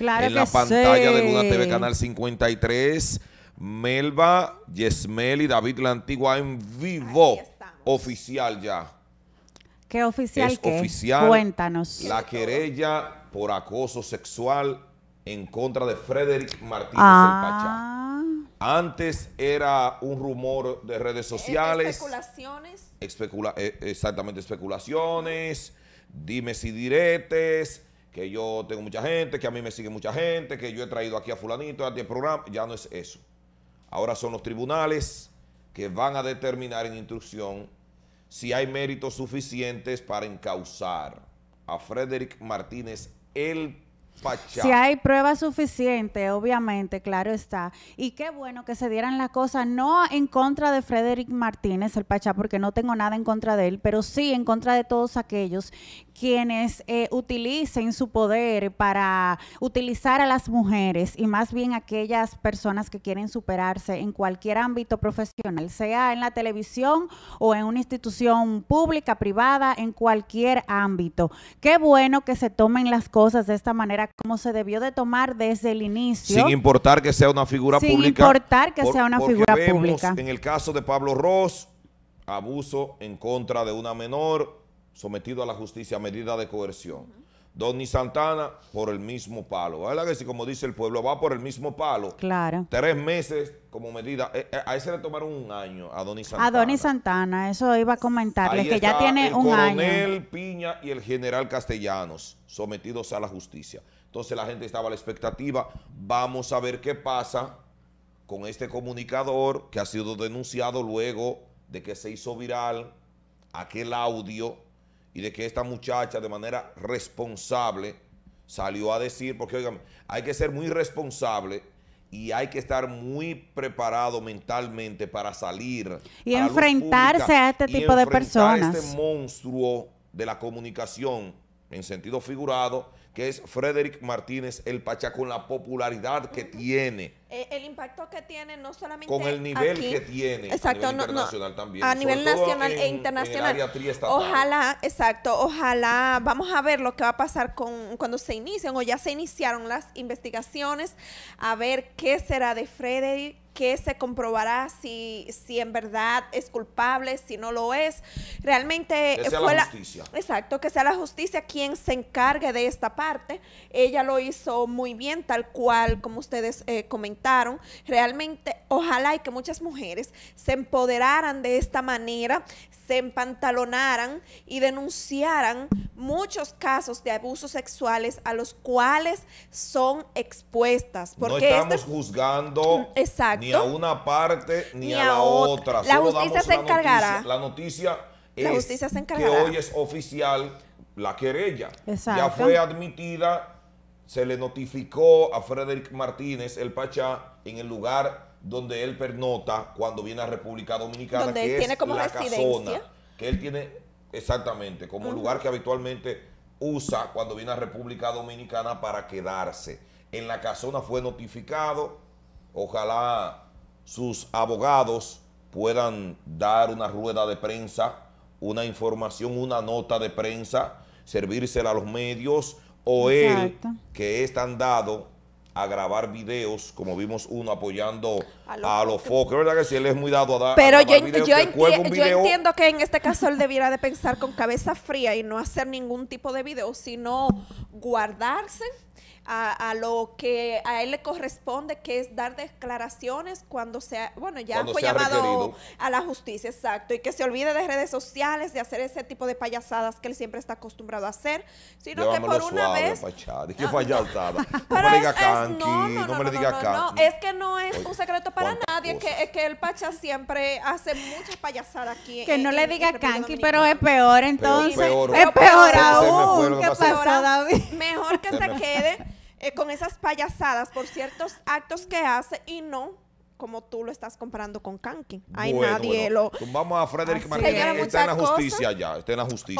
en la pantalla de Luna TV Canal 53. Melba, Yesmeli, David la Antigua en vivo. Oficial ya. ¿Qué oficial? oficial. Cuéntanos. La querella por acoso sexual en contra de Frederick Martínez el ah. Pachá. Antes era un rumor de redes eh, sociales. Especulaciones. Eh, exactamente, especulaciones. Dime si diretes que yo tengo mucha gente, que a mí me sigue mucha gente, que yo he traído aquí a fulanito, a el programa, ya no es eso. Ahora son los tribunales que van a determinar en instrucción si hay méritos suficientes para encausar a Frederick Martínez, el si hay prueba suficiente, obviamente, claro está. Y qué bueno que se dieran las cosas, no en contra de Frederick Martínez, el Pachá, porque no tengo nada en contra de él, pero sí en contra de todos aquellos quienes eh, utilicen su poder para utilizar a las mujeres y más bien aquellas personas que quieren superarse en cualquier ámbito profesional, sea en la televisión o en una institución pública, privada, en cualquier ámbito. Qué bueno que se tomen las cosas de esta manera como se debió de tomar desde el inicio. Sin importar que sea una figura pública. Sin importar que sea una figura vemos pública. En el caso de Pablo Ross, abuso en contra de una menor sometido a la justicia a medida de coerción. Donny Santana por el mismo palo. ¿Verdad que si, como dice el pueblo, va por el mismo palo? Claro. Tres meses como medida. Eh, eh, a ese le tomaron un año, a Donny Santana. A Donny Santana, eso iba a comentarle, que ya tiene un año. año. coronel Piña y el general Castellanos sometidos a la justicia. Entonces la gente estaba a la expectativa. Vamos a ver qué pasa con este comunicador que ha sido denunciado luego de que se hizo viral aquel audio y de que esta muchacha de manera responsable salió a decir, porque oigan, hay que ser muy responsable y hay que estar muy preparado mentalmente para salir y enfrentarse a este tipo y de este personas. Este monstruo de la comunicación en sentido figurado, que es Frederick Martínez el Pachá, con la popularidad que tiene. Eh, el, impacto que tiene, no solamente Con el nivel que tiene a nivel también. A nivel nacional e internacional. ojalá, exacto, ojalá, vamos a ver lo que va a pasar con cuando se inician o ya se iniciaron las investigaciones, a ver qué será de Frederick que se comprobará si, si en verdad es culpable, si no lo es. Realmente fue la justicia. exacto, que sea la justicia quien se encargue de esta parte. Ella lo hizo muy bien, tal cual como ustedes eh, comentaron. Realmente, ojalá y que muchas mujeres se empoderaran de esta manera, se empantalonaran y denunciaran muchos casos de abusos sexuales a los cuales son expuestas. Porque no estamos juzgando mm, ni a una parte ni, a, la otra. La justicia se encargará. La noticia, es que hoy es oficial la querella. Ya fue admitida, se le notificó a Frederick Martínez, el Pachá, en el lugar donde él pernota cuando viene a República Dominicana, que él es tiene como residencia. que él tiene Exactamente, como lugar que habitualmente usa cuando viene a República Dominicana para quedarse. En la casona fue notificado, ojalá sus abogados puedan dar una rueda de prensa, una información, una nota de prensa, servírsela a los medios o él, que están tan dado a grabar videos, como vimos uno apoyando a, los focos ¿verdad que Él es muy dado a dar. Pero yo, yo, entiendo que en este caso él debiera de pensar con cabeza fría y no hacer ningún tipo de video, sino guardarse. A, lo que a él le corresponde, que es dar declaraciones cuando sea, bueno, ya fue llamado a la justicia, exacto, y que se olvide de redes sociales, de hacer ese tipo de payasadas que él siempre está acostumbrado a hacer, sino que por una vez no, no, no No, es que no es un secreto para nadie, que, es que el Pacha siempre hace muchas payasadas aquí. Que no le diga Kanki, pero es peor entonces. es peor aún. Mejor que se, quede eh, con esas payasadas por ciertos actos que hace y no como tú lo estás comparando con Kanki. Hay nadie lo. Vamos a Frederick Martínez. Está en la justicia ya, está en la justicia.